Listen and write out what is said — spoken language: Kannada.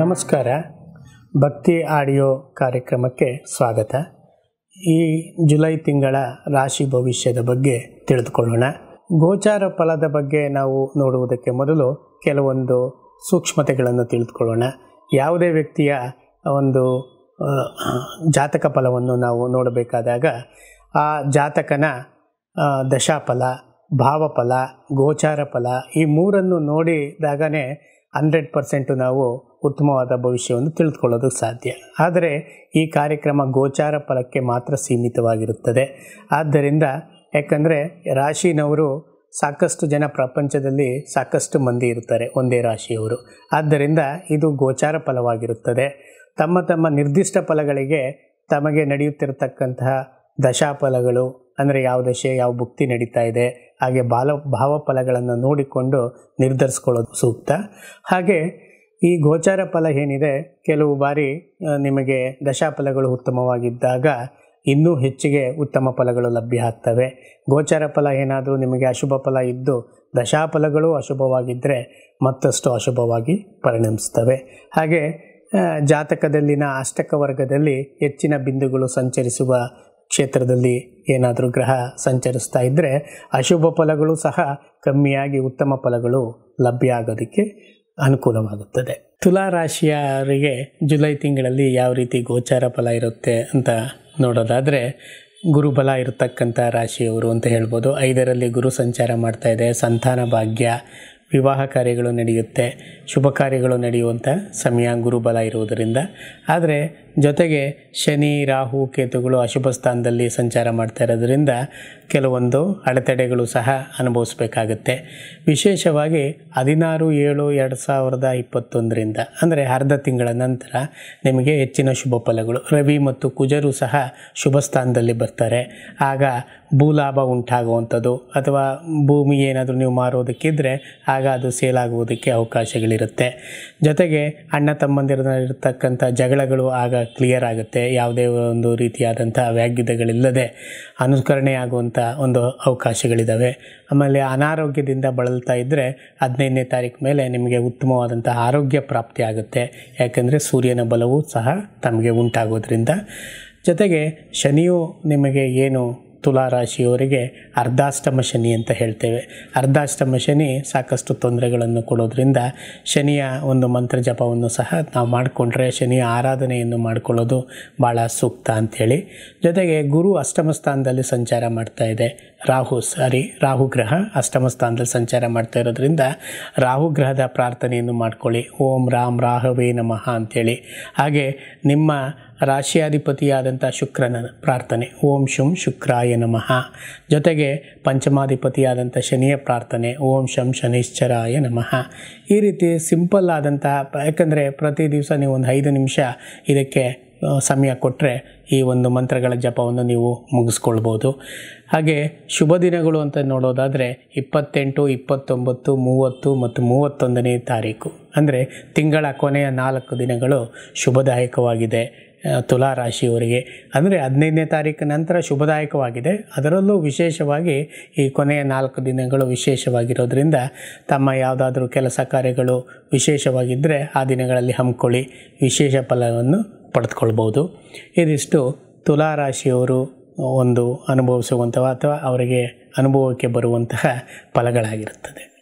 ನಮಸ್ಕಾರ ಭಕ್ತಿ ಆಡಿಯೋ ಕಾರ್ಯಕ್ರಮಕ್ಕೆ ಸ್ವಾಗತ ಈ ಜುಲೈ ತಿಂಗಳ ರಾಶಿ ಭವಿಷ್ಯದ ಬಗ್ಗೆ ತಿಳಿದುಕೊಳ್ಳೋಣ ಗೋಚಾರ ಫಲದ ಬಗ್ಗೆ ನಾವು ನೋಡುವುದಕ್ಕೆ ಮೊದಲು ಕೆಲವೊಂದು ಸೂಕ್ಷ್ಮತೆಗಳನ್ನು ತಿಳಿದುಕೊಳ್ಳೋಣ ಯಾವುದೇ ವ್ಯಕ್ತಿಯ ಒಂದು ಜಾತಕ ಫಲವನ್ನು ನಾವು ನೋಡಬೇಕಾದಾಗ ಆ ಜಾತಕನ ದಶಾಫಲ ಭಾವಫಲ ಗೋಚಾರ ಫಲ ಈ ಮೂರನ್ನು ನೋಡಿದಾಗನೇ ಹಂಡ್ರೆಡ್ ಪರ್ಸೆಂಟು ನಾವು ಉತ್ತಮವಾದ ಭವಿಷ್ಯವನ್ನು ತಿಳಿದುಕೊಳ್ಳೋದಕ್ಕೆ ಸಾಧ್ಯ ಆದರೆ ಈ ಕಾರ್ಯಕ್ರಮ ಗೋಚಾರ ಫಲಕ್ಕೆ ಮಾತ್ರ ಸೀಮಿತವಾಗಿರುತ್ತದೆ ಆದ್ದರಿಂದ ಯಾಕಂದರೆ ರಾಶಿನವರು ಸಾಕಷ್ಟು ಜನ ಪ್ರಪಂಚದಲ್ಲಿ ಸಾಕಷ್ಟು ಮಂದಿ ಇರ್ತಾರೆ ಒಂದೇ ರಾಶಿಯವರು ಆದ್ದರಿಂದ ಇದು ಗೋಚಾರ ಫಲವಾಗಿರುತ್ತದೆ ತಮ್ಮ ತಮ್ಮ ನಿರ್ದಿಷ್ಟ ಫಲಗಳಿಗೆ ತಮಗೆ ನಡೆಯುತ್ತಿರತಕ್ಕಂತಹ ದಶಾಫಲಗಳು ಅಂದರೆ ಯಾವ ದಶೆ ಯಾವ ಭುಕ್ತಿ ನಡೀತಾ ಇದೆ ಹಾಗೆ ಬಾಲ ಭಾವಫಲಗಳನ್ನು ನೋಡಿಕೊಂಡು ನಿರ್ಧರಿಸ್ಕೊಳ್ಳೋದು ಸೂಕ್ತ ಹಾಗೆ ಈ ಗೋಚಾರ ಫಲ ಏನಿದೆ ಕೆಲವು ಬಾರಿ ನಿಮಗೆ ದಶಾಫಲಗಳು ಉತ್ತಮವಾಗಿದ್ದಾಗ ಇನ್ನೂ ಹೆಚ್ಚಿಗೆ ಉತ್ತಮ ಫಲಗಳು ಲಭ್ಯ ಆಗ್ತವೆ ಗೋಚಾರ ಫಲ ಏನಾದರೂ ನಿಮಗೆ ಅಶುಭ ಫಲ ಇದ್ದು ದಶಾಫಲಗಳು ಅಶುಭವಾಗಿದ್ದರೆ ಮತ್ತಷ್ಟು ಅಶುಭವಾಗಿ ಪರಿಣಮಿಸ್ತವೆ ಹಾಗೆ ಜಾತಕದಲ್ಲಿನ ಅಷ್ಟಕ ವರ್ಗದಲ್ಲಿ ಹೆಚ್ಚಿನ ಬಿಂದುಗಳು ಸಂಚರಿಸುವ ಕ್ಷೇತ್ರದಲ್ಲಿ ಏನಾದರೂ ಗ್ರಹ ಸಂಚರಿಸ್ತಾ ಇದ್ದರೆ ಅಶುಭ ಫಲಗಳು ಸಹ ಕಮ್ಮಿಯಾಗಿ ಉತ್ತಮ ಫಲಗಳು ಲಭ್ಯ ಆಗೋದಕ್ಕೆ ಅನುಕೂಲವಾಗುತ್ತದೆ ತುಲಾ ರಾಶಿಯವರಿಗೆ ಜುಲೈ ತಿಂಗಳಲ್ಲಿ ಯಾವ ರೀತಿ ಗೋಚಾರ ಫಲ ಇರುತ್ತೆ ಅಂತ ನೋಡೋದಾದರೆ ಗುರುಬಲ ಇರತಕ್ಕಂಥ ರಾಶಿಯವರು ಅಂತ ಹೇಳ್ಬೋದು ಐದರಲ್ಲಿ ಗುರು ಸಂಚಾರ ಮಾಡ್ತಾ ಇದೆ ಸಂತಾನ ಭಾಗ್ಯ ವಿವಾಹ ಕಾರ್ಯಗಳು ನಡೆಯುತ್ತೆ ಶುಭ ಕಾರ್ಯಗಳು ನಡೆಯುವಂಥ ಸಮಯ ಗುರುಬಲ ಇರುವುದರಿಂದ ಆದರೆ ಜೊತೆಗೆ ಶನಿ ರಾಹು ಕೇತುಗಳು ಅಶುಭ ಸ್ಥಾನದಲ್ಲಿ ಸಂಚಾರ ಮಾಡ್ತಾ ಇರೋದರಿಂದ ಕೆಲವೊಂದು ಅಡೆತಡೆಗಳು ಸಹ ಅನುಭವಿಸಬೇಕಾಗುತ್ತೆ ವಿಶೇಷವಾಗಿ ಹದಿನಾರು ಏಳು ಎರಡು ಸಾವಿರದ ಇಪ್ಪತ್ತೊಂದರಿಂದ ಅಂದರೆ ಅರ್ಧ ತಿಂಗಳ ನಂತರ ನಿಮಗೆ ಹೆಚ್ಚಿನ ಶುಭ ಫಲಗಳು ರವಿ ಮತ್ತು ಕುಜರು ಸಹ ಶುಭ ಸ್ಥಾನದಲ್ಲಿ ಬರ್ತಾರೆ ಆಗ ಭೂಲಾಭ ಉಂಟಾಗುವಂಥದ್ದು ಅಥವಾ ಭೂಮಿ ಏನಾದರೂ ನೀವು ಮಾರೋದಕ್ಕಿದ್ದರೆ ಆ ಆಗ ಅದು ಸೇಲ್ ಆಗುವುದಕ್ಕೆ ಅವಕಾಶಗಳಿರುತ್ತೆ ಜೊತೆಗೆ ಅಣ್ಣ ತಮ್ಮಂದಿರದಲ್ಲಿರ್ತಕ್ಕಂಥ ಜಗಳಗಳು ಆಗ ಕ್ಲಿಯರ್ ಆಗುತ್ತೆ ಯಾವುದೇ ಒಂದು ರೀತಿಯಾದಂಥ ವ್ಯಾಗ್ಯತೆಗಳಿಲ್ಲದೆ ಅನುಕರಣೆ ಆಗುವಂಥ ಒಂದು ಅವಕಾಶಗಳಿದ್ದಾವೆ ಆಮೇಲೆ ಅನಾರೋಗ್ಯದಿಂದ ಬಳಲ್ತಾ ಇದ್ದರೆ ಹದಿನೈದನೇ ತಾರೀಕು ಮೇಲೆ ನಿಮಗೆ ಉತ್ತಮವಾದಂಥ ಆರೋಗ್ಯ ಪ್ರಾಪ್ತಿ ಆಗುತ್ತೆ ಯಾಕೆಂದರೆ ಸೂರ್ಯನ ಬಲವೂ ಸಹ ತಮಗೆ ಉಂಟಾಗೋದ್ರಿಂದ ಜೊತೆಗೆ ಶನಿಯು ನಿಮಗೆ ಏನು ತುಲಾರಾಶಿಯವರಿಗೆ ಅರ್ಧಾಷ್ಟಮ ಶನಿ ಅಂತ ಹೇಳ್ತೇವೆ ಅರ್ಧಾಷ್ಟಮ ಶನಿ ಸಾಕಷ್ಟು ತೊಂದರೆಗಳನ್ನು ಕೊಡೋದ್ರಿಂದ ಶನಿಯ ಒಂದು ಮಂತ್ರ ಜಪವನ್ನು ಸಹ ನಾವು ಮಾಡಿಕೊಂಡ್ರೆ ಶನಿಯ ಆರಾಧನೆಯನ್ನು ಮಾಡಿಕೊಳ್ಳೋದು ಭಾಳ ಸೂಕ್ತ ಅಂಥೇಳಿ ಜೊತೆಗೆ ಗುರು ಅಷ್ಟಮ ಸ್ಥಾನದಲ್ಲಿ ಸಂಚಾರ ಮಾಡ್ತಾ ಇದೆ ರಾಹು ಸಾರಿ ರಾಹು ಗ್ರಹ ಅಷ್ಟಮ ಸ್ಥಾನದಲ್ಲಿ ಸಂಚಾರ ಮಾಡ್ತಾ ಇರೋದ್ರಿಂದ ರಾಹು ಗ್ರಹದ ಪ್ರಾರ್ಥನೆಯನ್ನು ಮಾಡ್ಕೊಳ್ಳಿ ಓಂ ರಾಮ್ ರಾಹವೇ ನಮಃ ಅಂಥೇಳಿ ಹಾಗೆ ನಿಮ್ಮ ರಾಶಿಯಾಧಿಪತಿಯಾದಂಥ ಶುಕ್ರನ ಪ್ರಾರ್ಥನೆ ಓಂ ಶಂ ಶುಕ್ರಾಯ ನಮಃ ಜೊತೆಗೆ ಪಂಚಮಾಧಿಪತಿಯಾದಂಥ ಶನಿಯ ಪ್ರಾರ್ಥನೆ ಓಂ ಶಂ ಶನಿಶ್ಚರಾಯ ನಮಃ ಈ ರೀತಿ ಸಿಂಪಲ್ ಆದಂತಹ ಯಾಕಂದರೆ ಪ್ರತಿ ದಿವಸ ನೀವು ಒಂದು ಐದು ನಿಮಿಷ ಇದಕ್ಕೆ ಸಮಯ ಕೊಟ್ಟರೆ ಈ ಒಂದು ಮಂತ್ರಗಳ ಜಪವನ್ನು ನೀವು ಮುಗಿಸ್ಕೊಳ್ಬೋದು ಹಾಗೆ ಶುಭ ದಿನಗಳು ಅಂತ ನೋಡೋದಾದರೆ ಇಪ್ಪತ್ತೆಂಟು ಇಪ್ಪತ್ತೊಂಬತ್ತು ಮೂವತ್ತು ಮತ್ತು ಮೂವತ್ತೊಂದನೇ ತಾರೀಕು ಅಂದರೆ ತಿಂಗಳ ಕೊನೆಯ ನಾಲ್ಕು ದಿನಗಳು ಶುಭದಾಯಕವಾಗಿದೆ ತುಲಾ ರಾಶಿಯವರಿಗೆ ಅಂದರೆ ಹದಿನೈದನೇ ತಾರೀಕು ನಂತರ ಶುಭದಾಯಕವಾಗಿದೆ ಅದರಲ್ಲೂ ವಿಶೇಷವಾಗಿ ಈ ಕೊನೆಯ ನಾಲ್ಕು ದಿನಗಳು ವಿಶೇಷವಾಗಿರೋದ್ರಿಂದ ತಮ್ಮ ಯಾವುದಾದ್ರೂ ಕೆಲಸ ಕಾರ್ಯಗಳು ವಿಶೇಷವಾಗಿದ್ದರೆ ಆ ದಿನಗಳಲ್ಲಿ ಹಮ್ಮಿಕೊಳ್ಳಿ ವಿಶೇಷ ಫಲವನ್ನು ಪಡೆದುಕೊಳ್ಬೋದು ಇದಿಷ್ಟು ತುಲಾ ರಾಶಿಯವರು ಒಂದು ಅನುಭವಿಸುವಂತಹ ಅಥವಾ ಅವರಿಗೆ ಅನುಭವಕ್ಕೆ ಬರುವಂತಹ ಫಲಗಳಾಗಿರುತ್ತದೆ